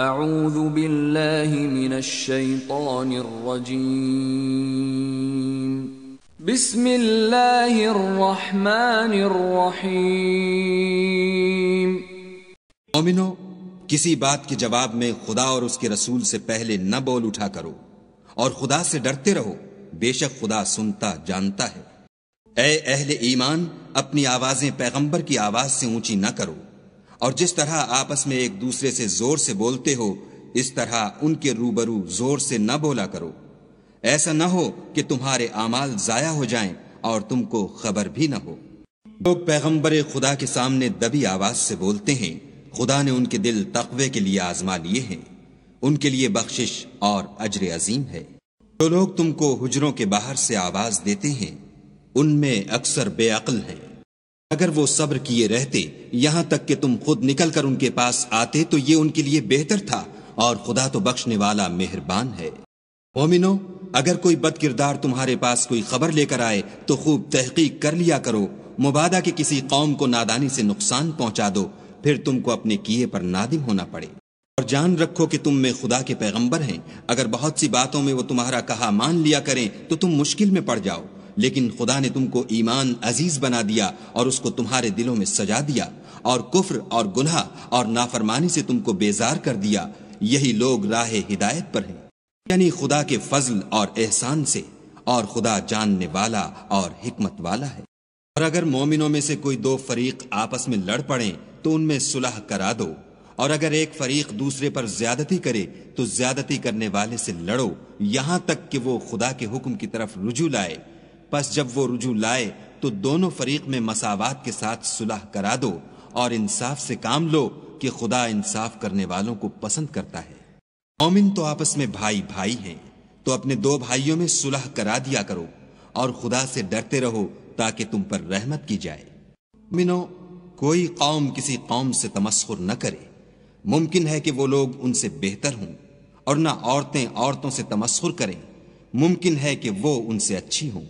اعوذ باللہ من الشیطان الرجیم بسم اللہ الرحمن الرحیم مومنو کسی بات کے جواب میں خدا اور اس کے رسول سے پہلے نہ بول اٹھا کرو اور خدا سے ڈرتے رہو بے شک خدا سنتا جانتا ہے اے اہل ایمان اپنی آوازیں پیغمبر کی آواز سے اونچی نہ کرو اور جس طرح آپس میں ایک دوسرے سے زور سے بولتے ہو اس طرح ان کے روبرو زور سے نہ بولا کرو ایسا نہ ہو کہ تمہارے اعمال ضائع ہو جائیں اور تم کو خبر بھی نہ ہو لوگ پیغمبر خدا کے سامنے دبی آواز سے بولتے ہیں خدا نے ان کے دل تقوے کے لیے آزما لیے ہیں ان کے لیے بخشش اور اجر عظیم ہے جو لوگ تم کو حجروں کے باہر سے آواز دیتے ہیں ان میں اکثر بے عقل ہیں اگر وہ صبر کیے رہتے یہاں تک کہ تم خود نکل کر ان کے پاس آتے تو یہ ان کے لیے بہتر تھا اور خدا تو بخشنے والا مہربان ہے اگر کوئی بد کردار تمہارے پاس کوئی خبر لے کر آئے تو خوب تحقیق کر لیا کرو مبادہ کے کسی قوم کو نادانی سے نقصان پہنچا دو پھر تم کو اپنے کیے پر نادم ہونا پڑے اور جان رکھو کہ تم میں خدا کے پیغمبر ہیں اگر بہت سی باتوں میں وہ تمہارا کہا مان لیا کریں تو تم مشکل میں پڑ جاؤ لیکن خدا نے تم کو ایمان عزیز بنا دیا اور اس کو تمہارے دلوں میں سجا دیا اور کفر اور گناہ اور نافرمانی سے تم کو بیزار کر دیا یہی لوگ راہ ہدایت پر ہیں یعنی خدا کے فضل اور احسان سے اور خدا جاننے والا اور حکمت والا ہے اور اگر مومنوں میں سے کوئی دو فریق آپس میں لڑ پڑیں تو ان میں صلح کرا دو اور اگر ایک فریق دوسرے پر زیادتی کرے تو زیادتی کرنے والے سے لڑو یہاں تک کہ وہ خدا کے حکم کی طرف رجوع لائے پس جب وہ رجوع لائے تو دونوں فریق میں مساوات کے ساتھ صلح کرا دو اور انصاف سے کام لو کہ خدا انصاف کرنے والوں کو پسند کرتا ہے مومن تو آپس میں بھائی بھائی ہیں تو اپنے دو بھائیوں میں صلح کرا دیا کرو اور خدا سے ڈرتے رہو تاکہ تم پر رحمت کی جائے منو کوئی قوم کسی قوم سے تمسخر نہ کرے ممکن ہے کہ وہ لوگ ان سے بہتر ہوں اور نہ عورتیں عورتوں سے تمسخر کریں ممکن ہے کہ وہ ان سے اچھی ہوں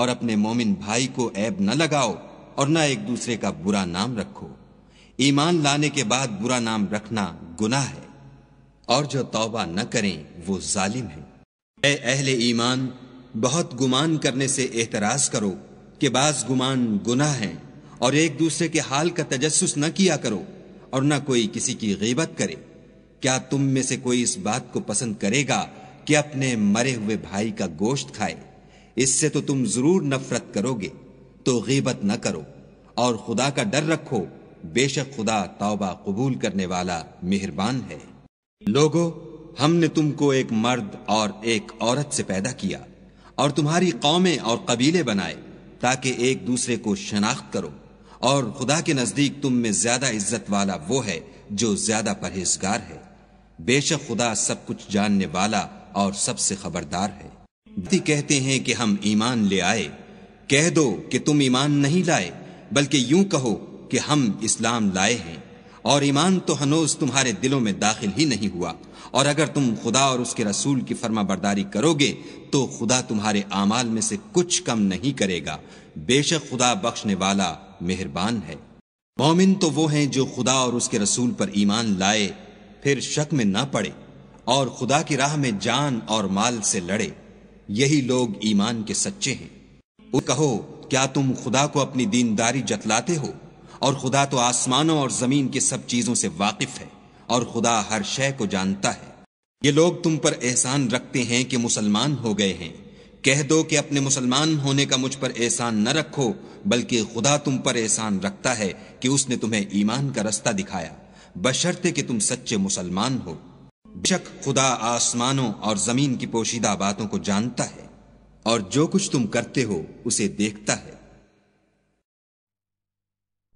اور اپنے مومن بھائی کو عیب نہ لگاؤ اور نہ ایک دوسرے کا برا نام رکھو ایمان لانے کے بعد برا نام رکھنا گناہ ہے اور جو توبہ نہ کریں وہ ظالم ہیں اے اہل ایمان بہت گمان کرنے سے احتراز کرو کہ بعض گمان گناہ ہیں اور ایک دوسرے کے حال کا تجسس نہ کیا کرو اور نہ کوئی کسی کی غیبت کرے کیا تم میں سے کوئی اس بات کو پسند کرے گا کہ اپنے مرے ہوئے بھائی کا گوشت کھائے اس سے تو تم ضرور نفرت کرو گے تو غیبت نہ کرو اور خدا کا ڈر رکھو بے شک خدا توبہ قبول کرنے والا مہربان ہے لوگوں ہم نے تم کو ایک مرد اور ایک عورت سے پیدا کیا اور تمہاری قومیں اور قبیلے بنائے تاکہ ایک دوسرے کو شناخت کرو اور خدا کے نزدیک تم میں زیادہ عزت والا وہ ہے جو زیادہ پرہیزگار ہے بے شک خدا سب کچھ جاننے والا اور سب سے خبردار ہے کہتے ہیں کہ ہم ایمان لے آئے کہہ دو کہ تم ایمان نہیں لائے بلکہ یوں کہو کہ ہم اسلام لائے ہیں اور ایمان تو ہنوز تمہارے دلوں میں داخل ہی نہیں ہوا اور اگر تم خدا اور اس کے رسول کی فرما برداری کرو گے تو خدا تمہارے اعمال میں سے کچھ کم نہیں کرے گا بے شک خدا بخشنے والا مہربان ہے مومن تو وہ ہیں جو خدا اور اس کے رسول پر ایمان لائے پھر شک میں نہ پڑے اور خدا کی راہ میں جان اور مال سے لڑے یہی لوگ ایمان کے سچے ہیں کہو کیا تم خدا کو اپنی دینداری جتلاتے ہو اور خدا تو آسمانوں اور زمین کی سب چیزوں سے واقف ہے اور خدا ہر شے کو جانتا ہے یہ لوگ تم پر احسان رکھتے ہیں کہ مسلمان ہو گئے ہیں کہہ دو کہ اپنے مسلمان ہونے کا مجھ پر احسان نہ رکھو بلکہ خدا تم پر احسان رکھتا ہے کہ اس نے تمہیں ایمان کا رستہ دکھایا بشرتے کہ تم سچے مسلمان ہو بے شک خدا آسمانوں اور زمین کی پوشیدہ باتوں کو جانتا ہے اور جو کچھ تم کرتے ہو اسے دیکھتا ہے